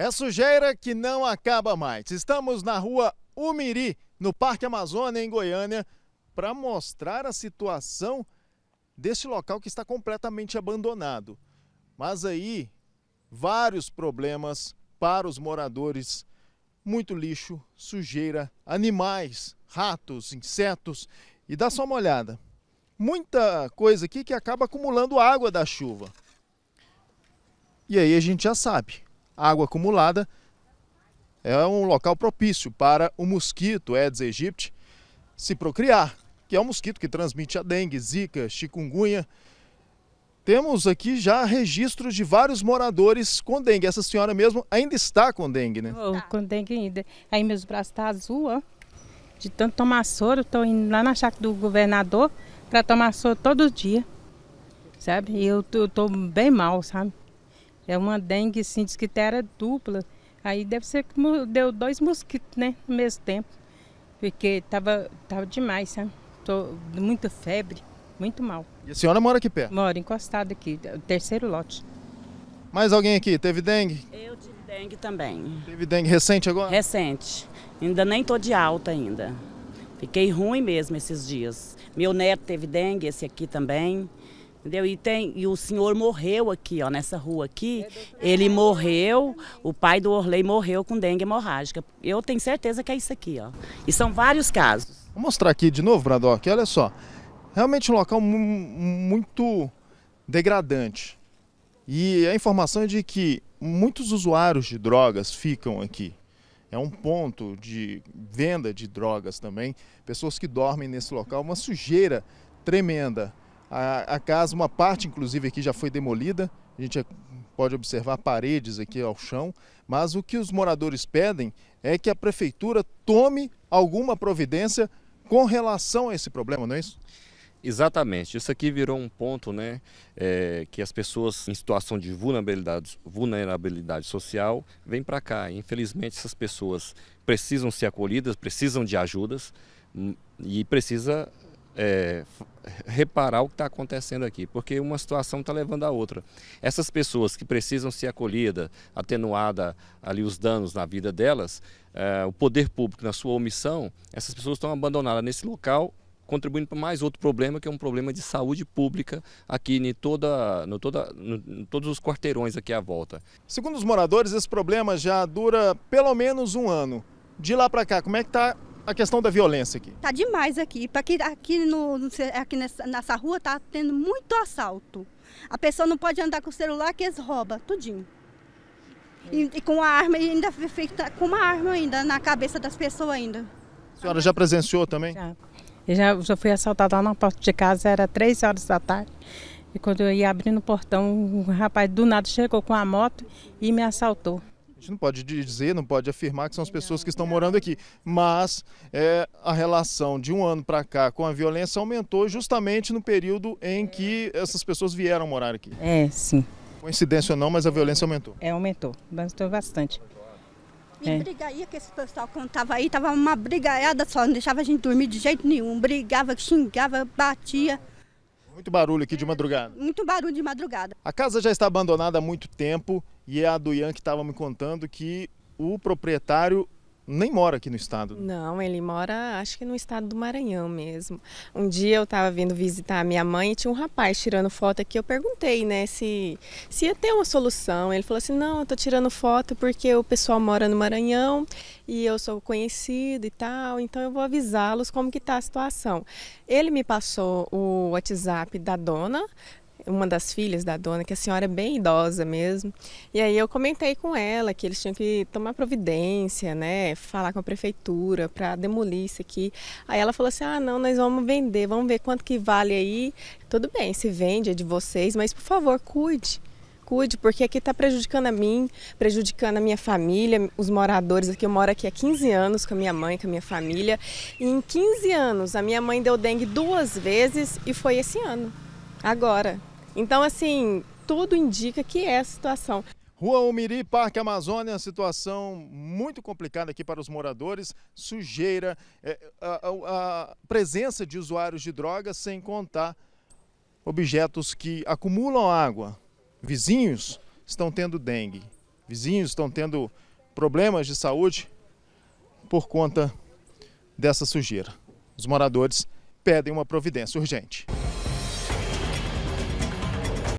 É sujeira que não acaba mais. Estamos na rua Umiri, no Parque Amazônia, em Goiânia, para mostrar a situação deste local que está completamente abandonado. Mas aí, vários problemas para os moradores: muito lixo, sujeira, animais, ratos, insetos. E dá só uma olhada. Muita coisa aqui que acaba acumulando água da chuva. E aí a gente já sabe água acumulada é um local propício para o mosquito Aedes aegypti se procriar, que é um mosquito que transmite a dengue, zika, chikungunya. Temos aqui já registros de vários moradores com dengue. Essa senhora mesmo ainda está com dengue, né? Oh, com dengue ainda. Aí meus braços estão tá azul, ó. De tanto tomar soro, estou indo lá na chácara do governador para tomar soro todo dia, sabe? E eu estou bem mal, sabe? É uma dengue, sim, diz que era dupla. Aí deve ser que deu dois mosquitos, né, no mesmo tempo. Porque tava, tava demais, sabe? Tô, muita febre, muito mal. E a senhora mora aqui perto? Moro, encostada aqui, é terceiro lote. Mais alguém aqui? Teve dengue? Eu tive dengue também. Teve dengue recente agora? Recente. Ainda nem tô de alta ainda. Fiquei ruim mesmo esses dias. Meu neto teve dengue, esse aqui também entendeu? E tem e o senhor morreu aqui, ó, nessa rua aqui. Ele morreu, o pai do Orley morreu com dengue hemorrágica. Eu tenho certeza que é isso aqui, ó. E são vários casos. Vou mostrar aqui de novo, Bradock, olha só. Realmente um local muito degradante. E a informação é de que muitos usuários de drogas ficam aqui. É um ponto de venda de drogas também. Pessoas que dormem nesse local, uma sujeira tremenda. A, a casa, uma parte inclusive aqui já foi demolida, a gente é, pode observar paredes aqui ao chão, mas o que os moradores pedem é que a prefeitura tome alguma providência com relação a esse problema, não é isso? Exatamente. Isso aqui virou um ponto né, é, que as pessoas em situação de vulnerabilidade, vulnerabilidade social vêm para cá. Infelizmente, essas pessoas precisam ser acolhidas, precisam de ajudas hum, e precisa é, reparar o que está acontecendo aqui, porque uma situação está levando a outra. Essas pessoas que precisam ser acolhidas, atenuada ali os danos na vida delas, é, o poder público na sua omissão, essas pessoas estão abandonadas nesse local contribuindo para mais outro problema, que é um problema de saúde pública aqui em, toda, no toda, no, em todos os quarteirões aqui à volta. Segundo os moradores, esse problema já dura pelo menos um ano. De lá para cá, como é que está a questão da violência aqui? Tá demais aqui. Aqui, aqui, no, aqui nessa, nessa rua tá tendo muito assalto. A pessoa não pode andar com o celular que eles roubam, tudinho. E, e, com a arma, e ainda feita com uma arma ainda na cabeça das pessoas ainda. A senhora já presenciou também? Já. Eu já, fui assaltada lá na porta de casa, era três horas da tarde. E quando eu ia abrindo o portão, um rapaz do nada chegou com a moto e me assaltou. A gente não pode dizer, não pode afirmar que são as pessoas que estão morando aqui, mas é, a relação de um ano para cá com a violência aumentou justamente no período em que essas pessoas vieram morar aqui. É, sim. Coincidência ou não, mas a violência aumentou. É, aumentou, aumentou bastante. E é. brigaria que esse pessoal quando estava aí, tava uma brigaiada só, não deixava a gente dormir de jeito nenhum. Brigava, xingava, batia. Muito barulho aqui de madrugada. Muito barulho de madrugada. A casa já está abandonada há muito tempo e é a do Ian que estava me contando que o proprietário nem mora aqui no estado. Não, ele mora, acho que no estado do Maranhão mesmo. Um dia eu estava vindo visitar a minha mãe e tinha um rapaz tirando foto aqui. Eu perguntei, né, se, se ia ter uma solução. Ele falou assim: não, eu tô tirando foto porque o pessoal mora no Maranhão e eu sou conhecido e tal, então eu vou avisá-los como que está a situação. Ele me passou o WhatsApp da dona, uma das filhas da dona, que a senhora é bem idosa mesmo. E aí eu comentei com ela que eles tinham que tomar providência, né? Falar com a prefeitura para demolir isso aqui. Aí ela falou assim: ah, não, nós vamos vender, vamos ver quanto que vale aí. Tudo bem, se vende, é de vocês, mas por favor, cuide cuide, porque aqui está prejudicando a mim, prejudicando a minha família, os moradores aqui. Eu moro aqui há 15 anos com a minha mãe, com a minha família. E em 15 anos, a minha mãe deu dengue duas vezes e foi esse ano, agora. Então, assim, tudo indica que é a situação. Rua Umiri, Parque Amazônia, situação muito complicada aqui para os moradores, sujeira, é, a, a, a presença de usuários de drogas, sem contar objetos que acumulam água. Vizinhos estão tendo dengue, vizinhos estão tendo problemas de saúde por conta dessa sujeira. Os moradores pedem uma providência urgente.